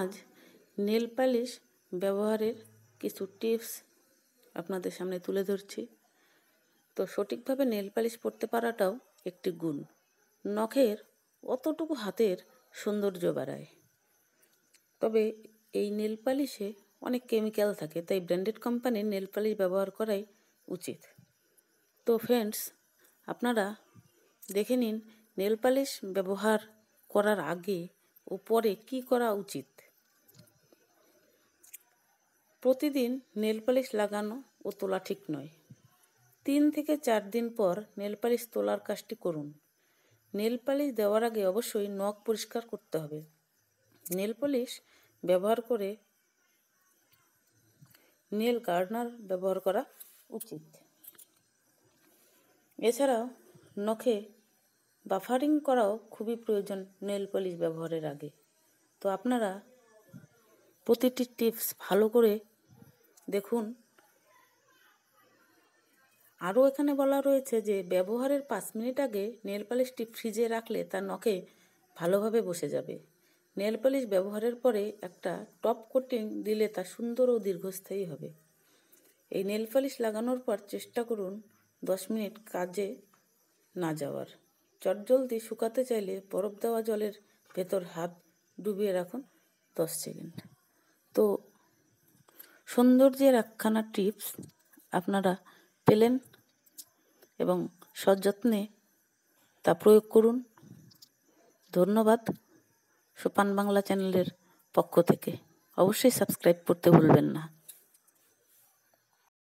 আজ nail polish ব্যবহারের কিছু টিপস আপনাদের সামনে তুলে ধরছি তো সঠিকভাবে নেল পালিশ পরতে পারাটাও একটি গুণ নখের অতটুকু হাতের সৌন্দর্য বাড়ায় তবে এই নেল পালিশে অনেক কেমিক্যাল থাকে তাই ব্র্যান্ডেড কোম্পানির নেল পালিশ ব্যবহার করাই উচিত তো ফ্রেন্ডস আপনারা দেখে নিন নেল পালিশ ব্যবহার করার আগে ও পরে কী করা উচিত প্রতিদিন নেল পালিশ লাগানো ও তোলা ঠিক নয় তিন থেকে চার দিন পর নেল পালিশ তোলার কাজটি করুন নেল পালিশ দেওয়ার আগে অবশ্যই নখ পরিষ্কার করতে হবে নেল পালিশ ব্যবহার করে নেল গার্ডনার ব্যবহার করা উচিত এছাড়াও নখে বাফারিং করাও খুবই প্রয়োজন নেল পলিশ ব্যবহারের আগে তো আপনারা প্রতিটি টিপস ভালো করে দেখুন আরও এখানে বলা রয়েছে যে ব্যবহারের পাঁচ মিনিট আগে নেল পলিশটি ফ্রিজে রাখলে তার নখে ভালোভাবে বসে যাবে নেল পলিশ ব্যবহারের পরে একটা টপ কোটিং দিলে তা সুন্দর ও দীর্ঘস্থায়ী হবে এই নেল পলিশ লাগানোর পর চেষ্টা করুন দশ মিনিট কাজে না যাওয়ার চটজলদি শুকাতে চাইলে বরফ দেওয়া জলের ভেতর হাত ডুবিয়ে রাখুন দশ সেকেন্ড তো সৌন্দর্যের একখানা টিপস আপনারা পেলেন এবং সযত্নে তা প্রয়োগ করুন ধন্যবাদ সোপান বাংলা চ্যানেলের পক্ষ থেকে অবশ্যই সাবস্ক্রাইব করতে ভুলবেন না